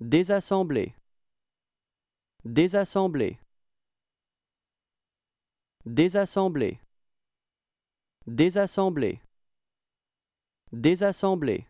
Désassembler. Désassembler. Désassembler. Désassembler. Désassembler.